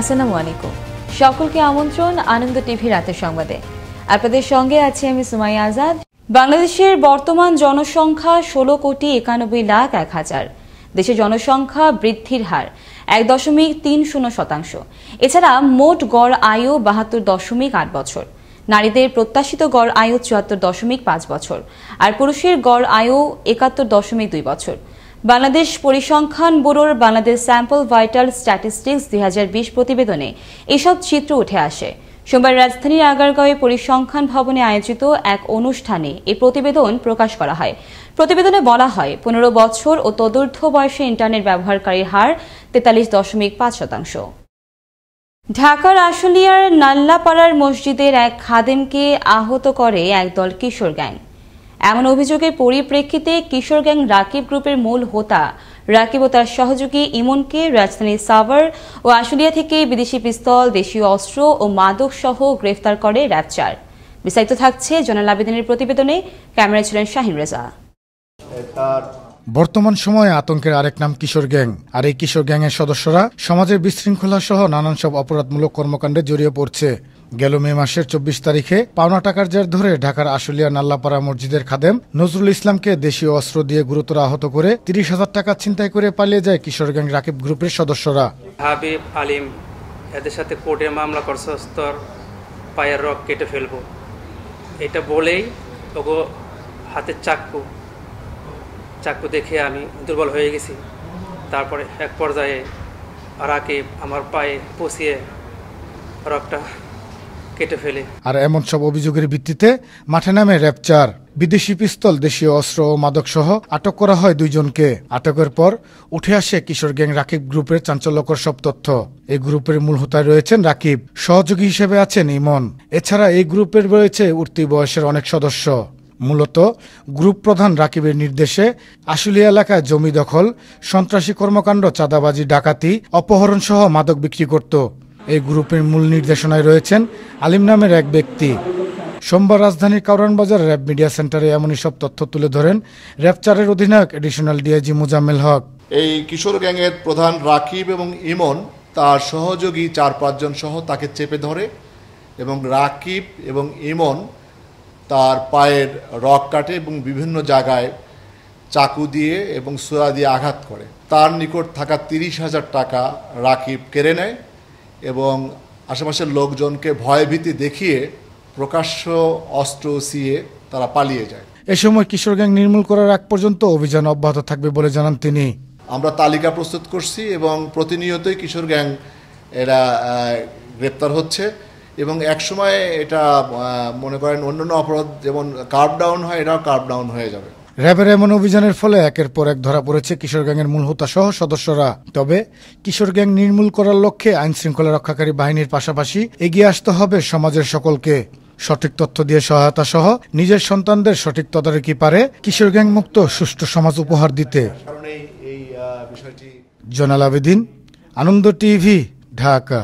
আসসালামু আলাইকুম সকলকে আমন্ত্রণ আনন্দ টিভি রাতের সংবাদে আপনাদের সঙ্গে আছি আমি সুমাই আজাদ বাংলাদেশের বর্তমান জনসংখ্যা ষোলো কোটি একানব্বই লাখ এক হাজার দেশে জনসংখ্যা বৃদ্ধির হার এক দশমিক তিন শূন্য শতাংশ এছাড়া মোট গড় আয়ু বাহাত্তর দশমিক আট বছর নারীদের প্রত্যাশিত গড় আয়ু চুয়াত্তর দশমিক পাঁচ বছর আর পুরুষের গড় আয়ু একাত্তর দশমিক দুই বছর বাংলাদেশ পরিসংখ্যান ব্যুরোর বাংলাদেশ স্যাম্পল ভাইটাল স্ট্যাটিস্টিক্স দুই প্রতিবেদনে এসব চিত্র উঠে আসে সোমবার রাজধানীর আগারগাঁওয়ে পরিসংখ্যান ভবনে আয়োজিত এক অনুষ্ঠানে এই প্রতিবেদন প্রকাশ করা হয় প্রতিবেদনে বলা হয় পনেরো বছর ও তদূর্ধ্ব বয়সে ইন্টারনেট ব্যবহারকারীর হার তেতাল্লিশ দশমিক পাঁচ শতাংশ ঢাকার আশুলিয়ার নাল্লাপাড়ার মসজিদের এক খাদেমকে আহত করে একদল কিশোর গ্যাং এমন অভিযোগের পরিপ্রেক্ষিতে কিশোর গ্যাং রাকিব গ্রুপের মূল হোতা রাকিব ও তার সহযোগী ইমনকে রাজধানীর সাভার ও আশুলিয়া থেকে বিদেশি পিস্তল দেশীয় অস্ত্র ও মাদক সহ গ্রেফতার করে র্যাপচার বিস্তারিত থাকছে জোনাল আবেদনের প্রতিবেদনে ক্যামেরা ছিলেন শাহিন রেজা বর্তমান সময়ে আতঙ্কের আরেক নাম কিশোর গ্যাং আর এই কিশোর গ্যাংয়ের সদস্যরা সমাজের বিশৃঙ্খলা সহ নানান সব অপরাধমূলক কর্মকাণ্ডে জড়িয়ে পড়ছে গেল মে মাসের চব্বিশ তারিখে পাওনা টাকার জের ধরে ঢাকার আশুলিয়া নাল্লাপাড়া মসজিদের খাদেম নজরুল ইসলামকে দেশীয় অস্ত্র দিয়ে গুরুতর আহত করে তিরিশ হাজার টাকা ছিনতাই করে পালিয়ে যায় কিশোরগঞ্জ রাকিব গ্রুপের সদস্যরা হাবিব আলিম এদের সাথে কোর্টে মামলা করসস্তর পায়ের রক কেটে ফেলব এটা বলেই ওগো হাতে চাকু চাকু দেখে আমি দুর্বল হয়ে গেছি তারপরে এক পর্যায়ে রাকিব আমার পায়ে পচিয়ে রকটা কেটে ফেলে আর এমন সব অভিযোগের ভিত্তিতে মাঠে নামে র্যাপচার বিদেশি পিস্তল দেশীয় অস্ত্র ও মাদকসহ আটক করা হয় দুইজনকে আটকের পর উঠে আসে কিশোর গ্যাং রাকিব গ্রুপের চাঞ্চল্যকর সব তথ্য এই গ্রুপের মূল হোতায় রয়েছেন রাকিব সহযোগী হিসেবে আছেন ইমন এছাড়া এই গ্রুপের রয়েছে উঠতি বয়সের অনেক সদস্য মূলত গ্রুপ প্রধান রাকিবের নির্দেশে আশুলি এলাকায় জমি দখল সন্ত্রাসী কর্মকাণ্ড চাঁদাবাজি ডাকাতি অপহরণ সহ মাদক বিক্রি করত এই গ্রুপের মূল নির্দেশনায় রয়েছেন আলিম নামের এক ব্যক্তি সোমবার রাজধানীর কাউরানবাজার র্যাব মিডিয়া সেন্টারে এমনই সব তথ্য তুলে ধরেন র্যাব চারের অধিনায়ক এডিশনাল ডিআইজি মুজামিল হক এই কিশোর গ্যাংয়ের প্রধান রাকিব এবং ইমন তার সহযোগী চার পাঁচজন সহ তাকে চেপে ধরে এবং রাকিব এবং ইমন তার পায়ের রক কাটে এবং বিভিন্ন জায়গায় চাকু দিয়ে এবং সোয়া দিয়ে আঘাত করে তার নিকট থাকা তিরিশ হাজার টাকা রাকিব কেড়ে নেয় এবং আশেপাশের লোকজনকে ভয়ভীতি দেখিয়ে প্রকাশ্য অস্ত্র সিয়ে তারা পালিয়ে যায় এ সময় কিশোর গ্যাং নির্মূল করার আগ পর্যন্ত অভিযান অব্যাহত থাকবে বলে জানান তিনি আমরা তালিকা প্রস্তুত করছি এবং প্রতিনিয়তই কিশোর গ্যাং এরা গ্রেপ্তার হচ্ছে এবং একসময় এটা মনে করেন অন্যান্য অপরাধ যেমন কার্ভ ডাউন হয় এটাও কার্ভ ডাউন হয়ে যাবে র্যাবের এমন অভিযানের ফলে একের পর এক ধরা পড়েছে কিশোর গ্যাংয়ের মূল হোতাসহ সদস্যরা তবে কিশোর গ্যাং নির্মূল করার লক্ষ্যে আইন শৃঙ্খলা রক্ষাকারী বাহিনীর পাশাপাশি এগিয়ে আসতে হবে সমাজের সকলকে সঠিক তথ্য দিয়ে সহায়তা সহ নিজের সন্তানদের সঠিক তদারকি পারে কিশোর গ্যাং মুক্ত সুষ্ঠু সমাজ উপহার দিতে জোনাল আবেদিন আনন্দ টিভি ঢাকা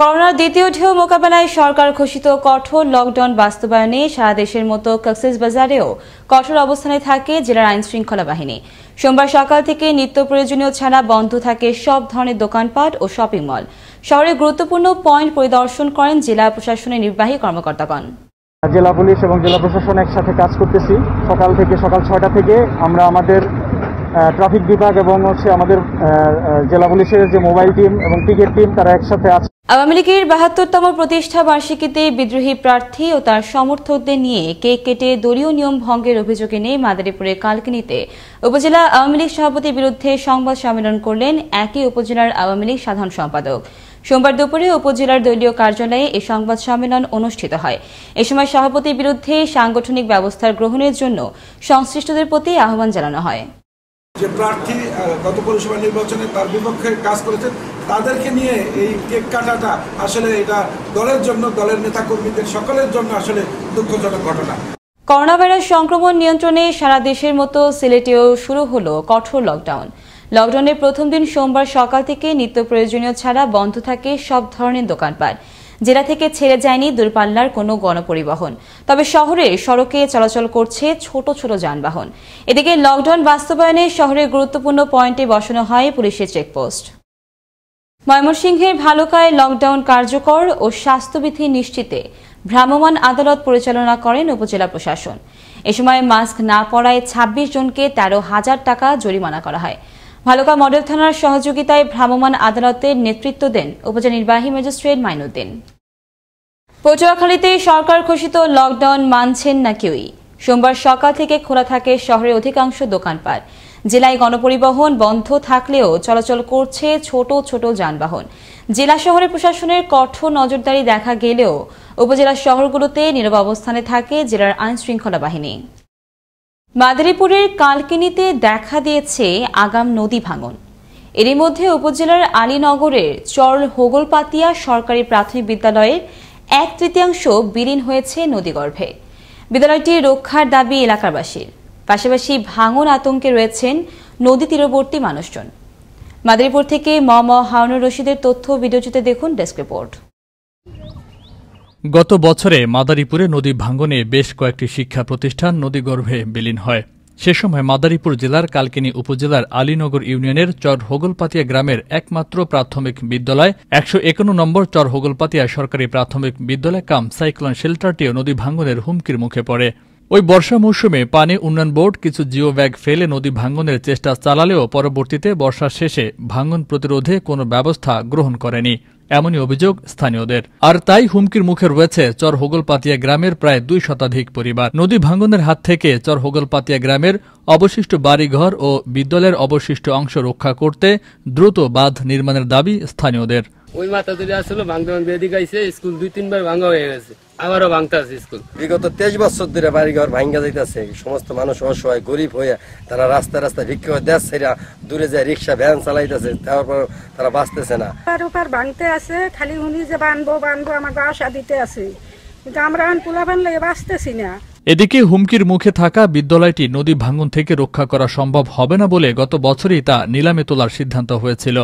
করোনার দ্বিতীয় ঢেউ মোকাবেলায় সরকার ঘোষিত কঠোর লকডাউন বাস্তবায়নে সারা দেশের মতো কক্সেস বাজারেও কঠোর অবস্থানে থাকে জেলার আইন শৃঙ্খলা বাহিনী সোমবার সকাল থেকে নিত্য প্রয়োজনীয় ছাড়া বন্ধ থাকে সব ধরনের দোকানপাট ও শপিং মল শহরে গুরুত্বপূর্ণ পয়েন্ট পরিদর্শন করেন জেলা প্রশাসনের নির্বাহী কর্মকর্তাগণ জেলা পুলিশ এবং জেলা প্রশাসন একসাথে কাজ করতেছি সকাল থেকে সকাল ছয়টা থেকে আমরা আমাদের ট্রাফিক বিভাগ এবং হচ্ছে আমাদের জেলা পুলিশের যে মোবাইল টিম এবং টিকেট টিম তারা একসাথে আছে আওয়ামী লীগের বাহাত্তরতম প্রতিষ্ঠা বার্ষিকীতে বিদ্রোহী প্রার্থী ও তার সমর্থকদের নিয়ে কেক কেটে দলীয় নিয়ম ভঙ্গের অভিযোগ এনে মাদারীপুরে কালকিনিতে উপজেলা আওয়ামী লীগ সভাপতির বিরুদ্ধে সংবাদ সম্মেলন করলেন একই উপজেলার আওয়ামী লীগ সাধারণ সম্পাদক সোমবার দুপুরে উপজেলার দলীয় কার্যালয়ে এ সংবাদ সম্মেলন অনুষ্ঠিত হয় এ সময় সভাপতির বিরুদ্ধে সাংগঠনিক ব্যবস্থার গ্রহণের জন্য সংশ্লিষ্টদের প্রতি আহ্বান জানানো হয় যে প্রার্থী গত পৌরসভা নির্বাচনে তার বিপক্ষে কাজ করেছেন তাদেরকে নিয়ে এই কেক কাটাটা আসলে এটা দলের জন্য দলের কর্মীদের সকলের জন্য আসলে দুঃখজনক ঘটনা করোনা ভাইরাস সংক্রমণ নিয়ন্ত্রণে সারা দেশের মতো সিলেটেও শুরু হলো কঠোর লকডাউন লকডাউনের প্রথম দিন সোমবার সকাল থেকে নিত্য প্রয়োজনীয় ছাড়া বন্ধ থাকে সব ধরনের দোকানপাট জেলা থেকে ছেড়ে যায়নি দূরপাল্লার কোনো গণপরিবহন তবে শহরে সড়কে চলাচল করছে ছোট ছোট যানবাহন এদিকে লকডাউন বাস্তবায়নে শহরের গুরুত্বপূর্ণ পয়েন্টে বসানো হয় পুলিশের চেকপোস্ট ময়মনসিংহের ভালুকায় লকডাউন কার্যকর ও স্বাস্থ্যবিধি নিশ্চিতে ভ্রাম্যমাণ আদালত পরিচালনা করেন উপজেলা প্রশাসন এ সময় মাস্ক না পরায় ২৬ জনকে তেরো হাজার টাকা জরিমানা করা হয় ভালুকা মডেল থানার সহযোগিতায় ভ্রাম্যমাণ আদালতের নেতৃত্ব দেন উপজেলা নির্বাহী ম্যাজিস্ট্রেট মাইনুদ্দিন পটুয়াখালীতে সরকার ঘোষিত লকডাউন মানছেন না কেউই সোমবার সকাল থেকে খোলা থাকে শহরের অধিকাংশ দোকানপাট জেলায় গণপরিবহন বন্ধ থাকলেও চলাচল করছে ছোট ছোট যানবাহন জেলা শহরে প্রশাসনের কঠোর নজরদারি দেখা গেলেও উপজেলার শহরগুলোতে নীরব অবস্থানে থাকে জেলার আইন শৃঙ্খলা বাহিনী মাদারীপুরের কালকিনিতে দেখা দিয়েছে আগাম নদী ভাঙন এরই মধ্যে উপজেলার আলীনগরের চর হোগলপাতিয়া সরকারি প্রাথমিক বিদ্যালয়ের এক তৃতীয়াংশ বিলীন হয়েছে নদীগর্ভে বিদ্যালয়টি রক্ষার দাবি এলাকাবাসীর পাশাপাশি ভাঙন আতঙ্কে রয়েছেন নদী তীরবর্তী মানুষজন মাদারীপুর থেকে ম ম রশিদের তথ্য ভিডিওচিতে দেখুন ডেস্ক রিপোর্ট গত বছরে মাদারীপুরে নদী ভাঙ্গনে বেশ কয়েকটি শিক্ষা প্রতিষ্ঠান নদীগর্ভে বিলীন হয় সে সময় মাদারীপুর জেলার কালকিনি উপজেলার আলীনগর ইউনিয়নের চর হোগলপাতিয়া গ্রামের একমাত্র প্রাথমিক বিদ্যালয় একশো একান্ন নম্বর চর হোগলপাতিয়া সরকারি প্রাথমিক বিদ্যালয় কাম সাইক্লোন শেল্টারটিও নদী ভাঙ্গনের হুমকির মুখে পড়ে ওই বর্ষা মৌসুমে পানি উন্নয়ন বোর্ড কিছু জিও ব্যাগ ফেলে নদী ভাঙ্গনের চেষ্টা চালালেও পরবর্তীতে বর্ষা শেষে ভাঙ্গন প্রতিরোধে কোনো ব্যবস্থা গ্রহণ করেনি এমনই অভিযোগ স্থানীয়দের আর তাই হুমকির মুখে রয়েছে চর হোগলপাতিয়া গ্রামের প্রায় দুই শতাধিক পরিবার নদী ভাঙ্গনের হাত থেকে চর হোগলপাতিয়া গ্রামের অবশিষ্ট বাড়িঘর ও বিদ্যালয়ের অবশিষ্ট অংশ রক্ষা করতে দ্রুত বাঁধ নির্মাণের দাবি স্থানীয়দের ওই মাথা ধরে আসলে ভাঙতে ভাঙতে এদিকে স্কুল দুই তিনবার ভাঙ্গা হয়ে গেছে আবারও ভাঙতেছে স্কুল বিগত তেইশ বছর ধরে বাড়িঘর ভাঙ্গা যাইতেছে সমস্ত মানুষ অসহায় গরিব হয়ে তারা রাস্তা রাস্তা ভিক্ষা দেশ দূরে যায় রিক্সা ভ্যান চালাইতেছে তারপর তারা বাঁচতেছে না তার উপর ভাঙতে আছে খালি উনি যে বানবো বানবো আমাকে আশা দিতে আছে কিন্তু আমরা বাঁচতেছি না এদিকে হুমকির মুখে থাকা বিদ্যালয়টি নদী ভাঙ্গন থেকে রক্ষা করা সম্ভব হবে না বলে গত বছরই তা নিলামে তোলার সিদ্ধান্ত হয়েছিল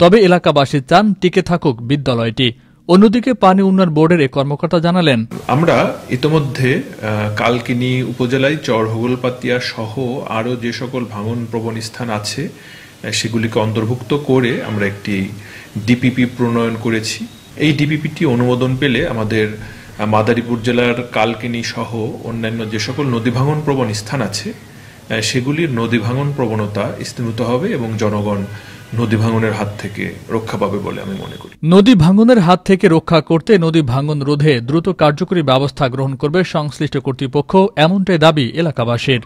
তবে এলাকাবাসী চান টিকে থাকুক বিদ্যালয়টি অন্যদিকে পানি উন্নয়ন বোর্ডের এক কর্মকর্তা জানালেন আমরা ইতোমধ্যে কালকিনি উপজেলায় চর হগলপাতিয়া সহ আরও যে সকল ভাঙন প্রবণ স্থান আছে সেগুলিকে অন্তর্ভুক্ত করে আমরা একটি ডিপিপি প্রণয়ন করেছি এই ডিপিপিটি অনুমোদন পেলে আমাদের মাদারীপুর জেলার কালকিনি সহ অন্যান্য যে সকল নদী ভাঙন প্রবণ স্থান আছে সেগুলির নদী ভাঙন প্রবণতা স্তীমিত হবে এবং জনগণ নদী ভাঙনের হাত থেকে রক্ষা পাবে বলে আমি মনে করি নদী ভাঙনের হাত থেকে রক্ষা করতে নদী ভাঙন রোধে দ্রুত কার্যকরী ব্যবস্থা গ্রহণ করবে সংশ্লিষ্ট কর্তৃপক্ষ এমনটাই দাবি এলাকাবাসীর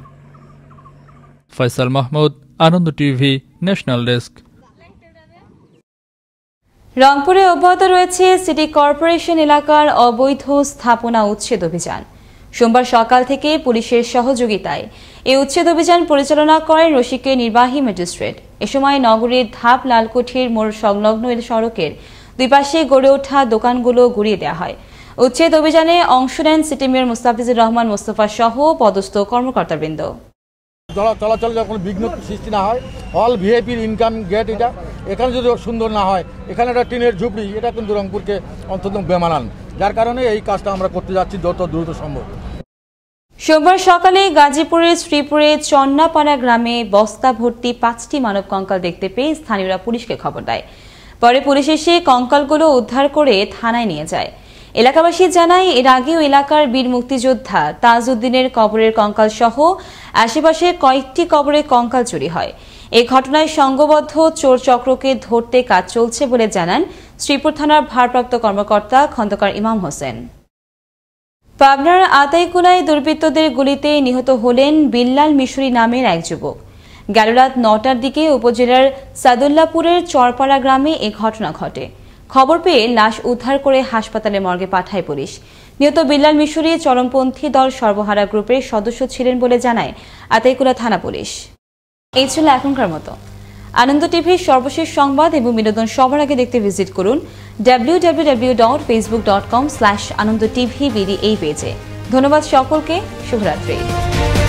Faisal Mahmud Ananda TV national desk রংপুরে অব্যাহত রয়েছে সিটি কর্পোরেশন এলাকার অবৈধ স্থাপনা উচ্ছেদ অভিযান সোমবার সকাল থেকে পুলিশের সহযোগিতায় এই উচ্ছেদ অভিযান পরিচালনা করেন রশিকের নির্বাহী ম্যাজিস্ট্রেট এ সময় নগরীর ধাপ লালকুঠির মোড় সংলগ্ন সড়কের দুই পাশে গড়ে ওঠা দোকানগুলো ঘুরিয়ে দেওয়া হয় উচ্ছেদ অভিযানে অংশ নেন সিটি মেয়র মুস্তাফিজুর রহমান মোস্তফা সহ পদস্থ কর্মকর্তাবৃন্দ চলাচল যখন বিঘ্ন সৃষ্টি না হয় অল ভিআইপির ইনকাম গেট এটা এখানে যদি সুন্দর না হয় এখানে একটা টিনের ঝুপড়ি এটা কিন্তু রংপুরকে অন্তত বেমানান যার কারণে এই কাজটা আমরা করতে যাচ্ছি যত দ্রুত সম্ভব সোমবার সকালে গাজীপুরের শ্রীপুরে চন্নাপাড়া গ্রামে বস্তা ভর্তি পাঁচটি মানব কঙ্কাল দেখতে পেয়ে স্থানীয়রা পুলিশকে খবর দেয় পরে পুলিশ এসে কঙ্কালগুলো উদ্ধার করে থানায় নিয়ে যায় এলাকাবাসী জানায় এর আগেও এলাকার বীর মুক্তিযোদ্ধা তাজউদ্দিনের কবরের কঙ্কাল সহ আশেপাশে কয়েকটি কবরে কঙ্কাল চুরি হয় এ ঘটনায় সংঘবদ্ধ চোর চক্রকে ধরতে কাজ চলছে বলে জানান শ্রীপুর থানার ভারপ্রাপ্ত কর্মকর্তা খন্দকার ইমাম হোসেন পাবনার আতাইকুলায় দুর্বৃত্তদের গুলিতে নিহত হলেন বিল্লাল মিশরি নামের এক যুবক গেল রাত নটার দিকে উপজেলার সাদুল্লাপুরের চরপাড়া গ্রামে এ ঘটনা ঘটে খবর পেয়ে লাশ উদ্ধার করে হাসপাতালে মর্গে পাঠায় পুলিশ নিহত বিল্লাল মিশরি চরমপন্থী দল সর্বহারা গ্রুপের সদস্য ছিলেন বলে জানায় আতাইকুলা থানা পুলিশ এই ছিল এখনকার মতো আনন্দ টিভির সর্বশেষ সংবাদ এবং বিনোদন সবার আগে দেখতে ভিজিট করুন wwwfacebookcom W Facebook dot com slash Ananda TV এই পেজে ধন্যবাদ সকলকে শুভরাত্রি